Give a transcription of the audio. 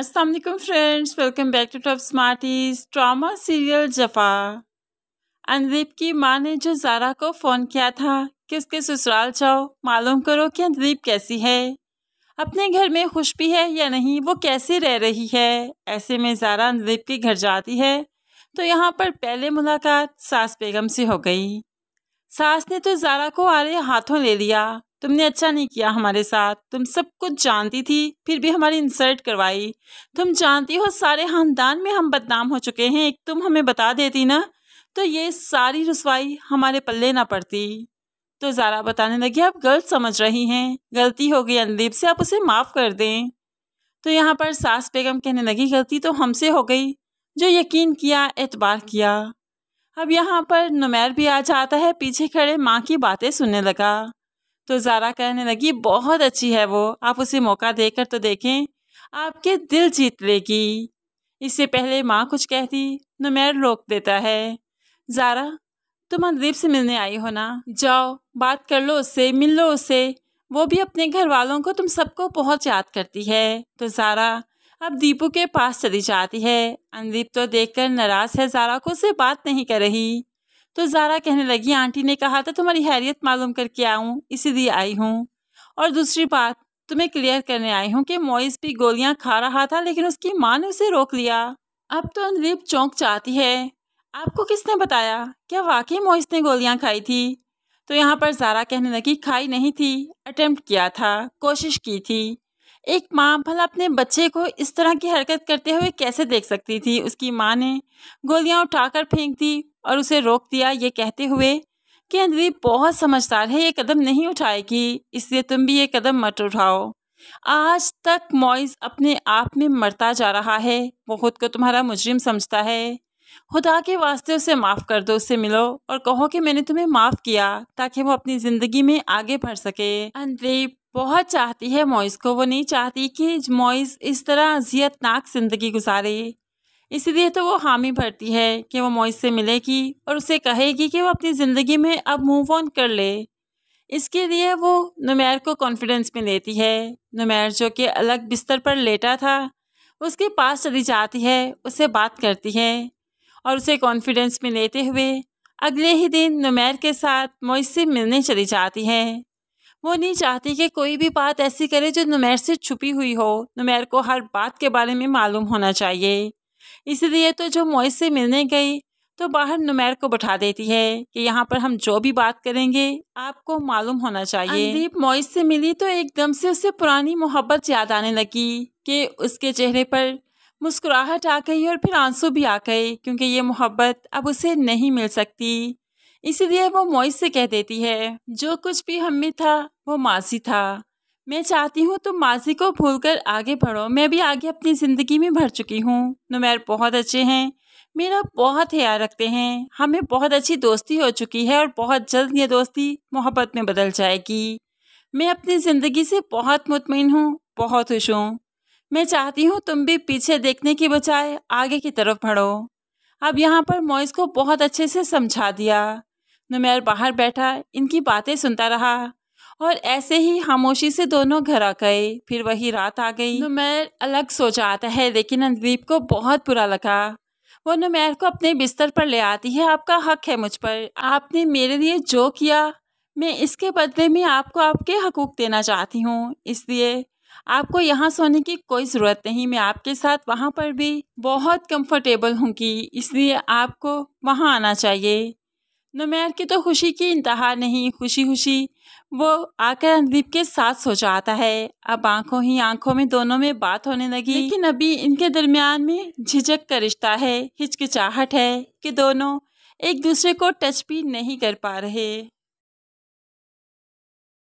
Aslam friends welcome back to Top Smarties drama serial Jafaa अनदीप की माँ ने जो जारा को फ़ोन किया था कि उसके ससुराल जाओ मालूम करो कि अनदीप कैसी है अपने घर में खुश भी है या नहीं वो कैसे रह रही है ऐसे में जारा अनदीप के घर जाती है तो यहाँ पर पहले मुलाकात सास बेगम से हो गई सास ने तो जारा को आरे हाथों ले लिया तुमने अच्छा नहीं किया हमारे साथ तुम सब कुछ जानती थी फिर भी हमारी इंसल्ट करवाई तुम जानती हो सारे खानदान में हम बदनाम हो चुके हैं एक तुम हमें बता देती ना तो ये सारी रसवाई हमारे पल्ले ना पड़ती तो ज़ारा बताने लगी आप गलत समझ रही हैं गलती हो गई अनदीप से आप उसे माफ़ कर दें तो यहाँ पर सास बेगम कहने लगी गलती तो हमसे हो गई जो यकीन किया एतबार किया अब यहाँ पर नुमैर भी आ जाता है पीछे खड़े माँ की बातें सुनने लगा तो ज़ारा कहने लगी बहुत अच्छी है वो आप उसे मौका देकर तो देखें आपके दिल जीत लेगी इससे पहले माँ कुछ कहती नुमैर रोक देता है ज़ारा तुम अनुदीप से मिलने आई हो ना जाओ बात कर लो उससे मिल लो उससे वो भी अपने घर वालों को तुम सबको बहुत याद करती है तो ज़ारा अब दीपू के पास चली जाती है अनदीप तो देखकर नाराज़ है ज़ारा को उसे बात नहीं कर रही तो जारा कहने लगी आंटी ने कहा था तुम्हारी हैरियत मालूम करके आऊँ इसीलिए आई हूँ और दूसरी बात तुम्हें क्लियर करने आई हूँ कि मोइस भी गोलियाँ खा रहा था लेकिन उसकी माँ ने उसे रोक लिया अब तो अनदीप चौंक चाहती है आपको किसने बताया क्या वाकई मोइस ने गोलियाँ खाई थी तो यहाँ पर जारा कहने लगी खाई नहीं थी अटेम्प्ट किया था कोशिश की थी एक माँ भला अपने बच्चे को इस तरह की हरकत करते हुए कैसे देख सकती थी उसकी माँ ने गोलियाँ उठाकर फेंक दी और उसे रोक दिया ये कहते हुए कि अंधवी बहुत समझदार है ये कदम नहीं उठाएगी इसलिए तुम भी ये कदम मत उठाओ आज तक मॉइज अपने आप में मरता जा रहा है वो खुद को तुम्हारा मुजरिम समझता है खुदा के वास्ते उसे माफ़ कर दो उससे मिलो और कहो कि मैंने तुम्हें माफ़ किया ताकि वो अपनी ज़िंदगी में आगे बढ़ सके अंधवी बहुत चाहती है मॉइस को वो नहीं चाहती कि मॉइस इस तरह अजियतनाक ज़िंदगी गुजारे इसलिए तो वो हामी भरती है कि वो मोइस से मिलेगी और उसे कहेगी कि वो अपनी ज़िंदगी में अब मूव ऑन कर ले इसके लिए वो नुमैर को कॉन्फिडेंस में लेती है नुमैर जो कि अलग बिस्तर पर लेटा था उसके पास चली जाती है उससे बात करती है और उसे कॉन्फिडेंस में लेते हुए अगले ही दिन नुमैर के साथ मोइस से मिलने चली जाती है वो नहीं चाहती कि कोई भी बात ऐसी करे जो नुमैर से छुपी हुई हो नुमैर को हर बात के बारे में मालूम होना चाहिए इसलिए तो जो मोइस से मिलने गई तो बाहर नुमैर को बैठा देती है कि यहाँ पर हम जो भी बात करेंगे आपको मालूम होना चाहिए अंदीप मोइस से मिली तो एकदम से उसे पुरानी मोहब्बत याद आने लगी कि उसके चेहरे पर मुस्कुराहट आ गई और फिर आंसू भी आ गए क्योंकि ये मोहब्बत अब उसे नहीं मिल सकती इसलिए वो मोइस से कह देती है जो कुछ भी हमें था वो माजी था मैं चाहती हूँ तुम माजी को भूलकर आगे बढ़ो मैं भी आगे अपनी ज़िंदगी में भर चुकी हूँ नुमैर बहुत अच्छे हैं मेरा बहुत ख्याल रखते हैं हमें बहुत अच्छी दोस्ती हो चुकी है और बहुत जल्द ये दोस्ती मोहब्बत में बदल जाएगी मैं अपनी ज़िंदगी से बहुत मुतमिन हूँ बहुत खुश हूँ मैं चाहती हूँ तुम भी पीछे देखने की बजाय आगे की तरफ बढ़ो अब यहाँ पर मोइस को बहुत अच्छे से समझा दिया नुमैर बाहर बैठा इनकी बातें सुनता रहा और ऐसे ही खामोशी से दोनों घर आ गए फिर वही रात आ गई नुमैर अलग सो जाता है लेकिन अंदीप को बहुत बुरा लगा वो नुमैर को अपने बिस्तर पर ले आती है आपका हक है मुझ पर आपने मेरे लिए जो किया मैं इसके बदले में आपको आपके हकूक देना चाहती हूँ इसलिए आपको यहाँ सोने की कोई ज़रूरत नहीं मैं आपके साथ वहाँ पर भी बहुत कंफर्टेबल हूँ कि इसलिए आपको वहाँ आना चाहिए नुमैर की तो खुशी की इंतहा नहीं खुशी खुशी वो आकर अनदीप के साथ सो जाता है अब आंखों ही आंखों में दोनों में बात होने लगी लेकिन अभी इनके दरमियान में झिझक का रिश्ता है हिचकिचाहट है कि दोनों एक दूसरे को टच भी नहीं कर पा रहे